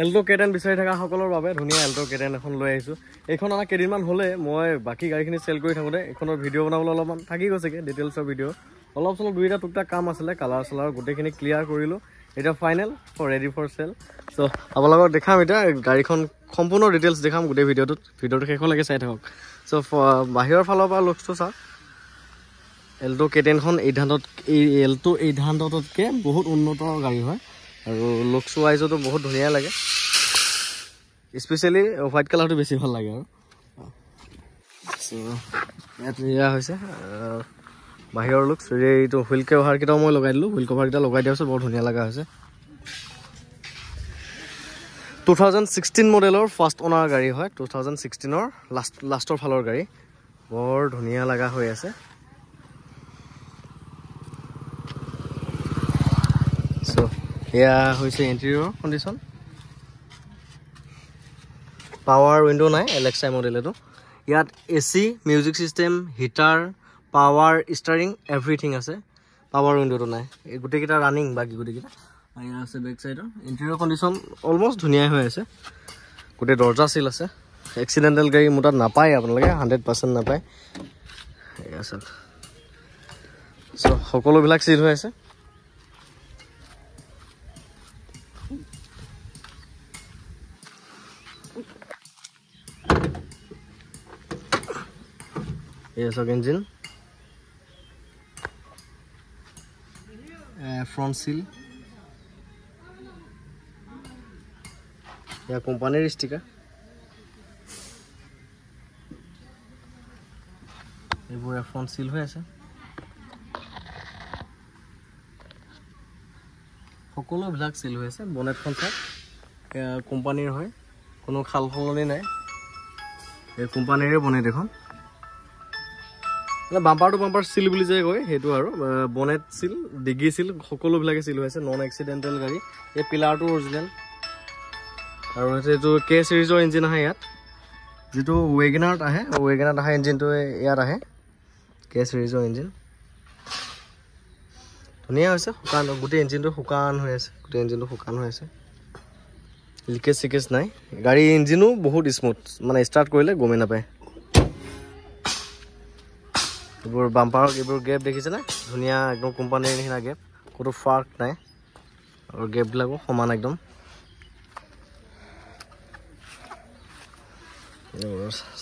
Alto' কেটেন বিচাৰি থকাসকলৰ বাবে ধুনীয়া এল্ট' কেটেন এখন লৈ আহিছোঁ এইখন অনা কেইদিনমান হ'লে মই বাকী গাড়ীখিনি চেল কৰি থাকোঁতে এইখনৰ ভিডিঅ' বনাবলৈ অলপমান থাকি গৈছেগৈ ডিটেইলছৰ ভিডিঅ' অলপ চলপ দুই দুইটা টুকটা কাম আছিলে কালাৰ চালাৰ গোটেইখিনি ক্লিয়াৰ কৰিলোঁ এতিয়া final for ready for sale so' আপোনালোকক দেখাম এতিয়া গাড়ীখন সম্পূৰ্ণ ডিটেইলছ দেখাম গোটেই ভিডিঅ'টোত ভিডিঅ'টো শেষলৈকে চাই থাকক চ' বাহিৰৰ ফালৰ পৰা লুকচটো চাওক এল্ট' কেটেনখন এইধানত এই এল্ট' এইধানততকৈ বহুত উন্নত গাড়ী হয় আৰু লুকছ ৱাইজতো বহুত ধুনীয়া লাগে স্পেচিয়েলি হোৱাইট কালাৰটো বেছি ভাল লাগে আৰু ইয়াত নিয়া হৈছে বাহিৰৰ লুকছ এইটো হুইল কভাৰকেইটাও মই লগাই দিলোঁ হুইল কভাৰকেইটা লগাই দিয়া পিছত বৰ ধুনীয়া লগা হৈছে টু থাউজেণ্ড ছিক্সটিন মডেলৰ ফাৰ্ষ্ট অনাৰ গাড়ী হয় টু থাউজেণ্ড ছিক্সটিনৰ লাষ্ট লাষ্টৰ ফালৰ গাড়ী বৰ ধুনীয়া লগা হৈ আছে এয়া হৈছে ইণ্টেৰিয়ৰ কণ্ডিশ্যন পাৱাৰ উইণ্ড' নাই এলেক্সাই মডেলটো ইয়াত A C music system heater power steering everything আছে পাৱাৰ উইণ্ড'টো নাই এই গোটেইকেইটা ৰানিং বাকী গোটেইকেইটা আৰু ইয়াৰ আছে বেক ছাইডৰ ইণ্টেৰিয়ৰ কণ্ডিশ্যন অলমষ্ট ধুনীয়াই হৈ আছে গোটেই দৰ্জা চিল আছে এক্সিডেণ্টেল গাড়ী মোৰ তাত নাপায় আপোনালোকে হাণ্ড্ৰেড পাৰ্চেণ্ট নাপায় চাওক চ' সকলোবিলাক চিল হৈ আছে এসব ইঞ্জিন ফ্রন্ট সিল এয়া কোম্পানির স্টিকার এইবোৰ এখন সিল হৈ আছে সকলোবিলাক সিল হৈ আছে বনেটখন চাওক কোম্পানীৰ হয় কোনো খাল সলনি নাই এই কোম্পানীৰে বনে দেখোন বাম্পাৰটো বাম্পাৰ চিল বুলি যে কয় সেইটো আৰু বনেট চিল ডিগি চিল সকলোবিলাকে চিল হৈ আছে নন এক্সিডেণ্টেল গাড়ী এই পিলাৰটো অৰিজিনেল আৰু এইটো কে চিৰিজৰ ইঞ্জিন আহে ইয়াত যিটো ৱেগেনাৰত আহে ৱেগেনাৰত অহা ইঞ্জিনটো ইয়াত আহে কে চিৰিজৰ ইঞ্জিন ধুনীয়া হৈছে শুকান গোটেই ইঞ্জিনটো শুকান হৈ আছে গোটেই ইঞ্জিনটো শুকান হৈ আছে লিকেজ চিকেজ নাই গাড়ী ইঞ্জিনো বহুত স্মুথ মানে ষ্টাৰ্ট কৰিলে গমেই নাপায় এইবোৰ বাম্পাৰক এইবোৰ গেপ দেখিছেনে ধুনীয়া একদম কোম্পানীৰ নিচিনা গেপ ক'তো ফাৰ্ক নাই আৰু গেপবিলাকো সমান একদম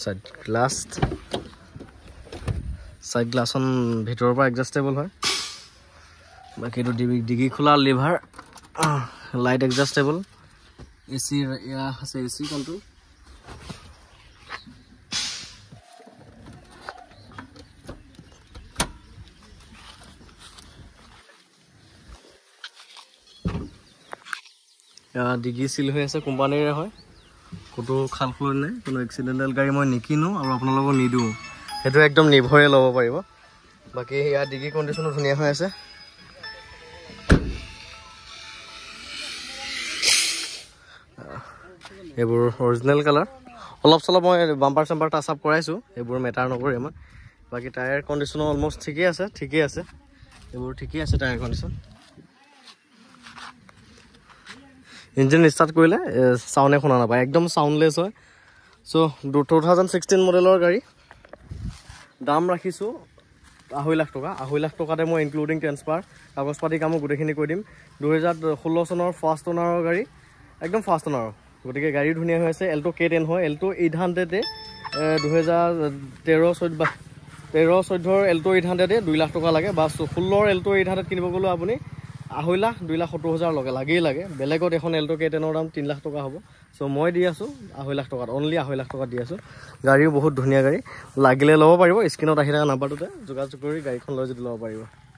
চাইড গ্লাচ চাইড গ্লাছখন ভিতৰৰ পৰা এডজাষ্টেবল হয় বাকী এইটো ডিগি ডিগি খোলা লিভাৰ লাইট এডজাষ্টেবল এচিৰ ইয়া আছে এসি কন্ট্ৰোল ডিগি চিল হৈ আছে কোম্পানীৰে হয় কতো খাল খুলে নেই কোনো এক্সিডেণ্টেল গাড়ী মই নিকিনো আৰু আপোনালোকক নিদিওঁ সেইটো একদম নিৰ্ভৰে লব পাৰিব বাকী ইয়া ডিগি কন্ডিশনও ধুনীয়া হৈ আছে এইবোৰ অৰিজিনেল কালাৰ অলপ চলপ মই বাম্পাৰ চাম্পাৰ টাচ আপ কৰাইছোঁ এইবোৰ মেটাৰ নকৰি আমাৰ বাকী টায়াৰ কণ্ডিশ্যনো অলমষ্ট ঠিকেই আছে ঠিকেই আছে এইবোৰ ঠিকেই আছে টায়াৰ কণ্ডিশ্যন ইঞ্জিন ষ্টাৰ্ট কৰিলে চাউণ্ডে শুনা নাপায় একদম চাউণ্ডলেছ হয় চ' টু থাউজেণ্ড ছিক্সটিন মডেলৰ গাড়ী দাম ৰাখিছোঁ আঢ়ৈ লাখ টকা আঢ়ৈ লাখ টকাতে মই ইনক্লুডিং ট্ৰেঞ্চফাৰ কাগজ পাতি কামো গোটেইখিনি কৈ দিম দুহেজাৰ ষোল্ল চনৰ ফাৰ্ষ্ট অ'নাৰৰ গাড়ী একদম ফাৰ্ষ্ট অ'নাৰৰ গতিকে গাড়ী ধুনীয়া হৈ আছে এল্ট' কে টেন হয় এল্ট' এইট হাণ্ড্ৰেডে দুহেজাৰ তেৰ চৈধ্য বা তেৰ চৈধ্যৰ এল্ট' এইট হাণ্ড্ৰেডে দুই লাখ টকা লাগে বা ষোল্লৰ এল্ট' এইট হাণ্ড্ৰেড কিনিব গ'লেও আপুনি আঢ়ৈ লাখ দুই লাখ সত্তৰ হাজাৰ লগে লাগেই লাগে বেলেগত এখন এল্ট' কে টেনৰ দাম তিনি লাখ টকা হ'ব চ' মই দি আছোঁ আঢ়ৈ লাখ টকাত অনলি আঢ়ৈ লাখ টকাত দি আছোঁ গাড়ীও বহুত ধুনীয়া গাড়ী লাগিলে ল'ব পাৰিব স্ক্ৰীনত আহি থকা নাম্বাৰটোতে যোগাযোগ কৰি গাড়ীখন লৈ যদি ল'ব পাৰিব